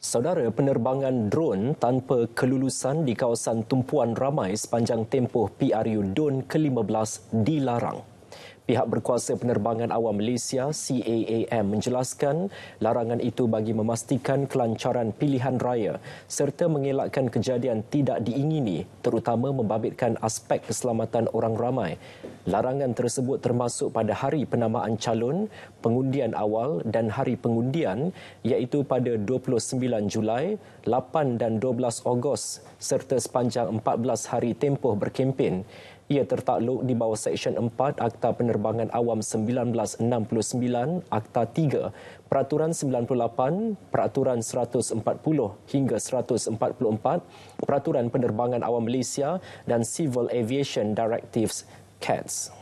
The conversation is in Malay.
Saudara penerbangan drone tanpa kelulusan di kawasan tumpuan ramai sepanjang tempoh PRU Don ke-15 dilarang. Pihak berkuasa penerbangan awam Malaysia, CAAM, menjelaskan larangan itu bagi memastikan kelancaran pilihan raya serta mengelakkan kejadian tidak diingini terutama membabitkan aspek keselamatan orang ramai. Larangan tersebut termasuk pada hari penamaan calon, pengundian awal dan hari pengundian iaitu pada 29 Julai, 8 dan 12 Ogos serta sepanjang 14 hari tempoh berkempen. Ia tertakluk di bawah Seksyen 4 Akta Penerbangan Awam 1969, Akta 3, Peraturan 98, Peraturan 140 hingga 144, Peraturan Penerbangan Awam Malaysia dan Civil Aviation Directives CATS.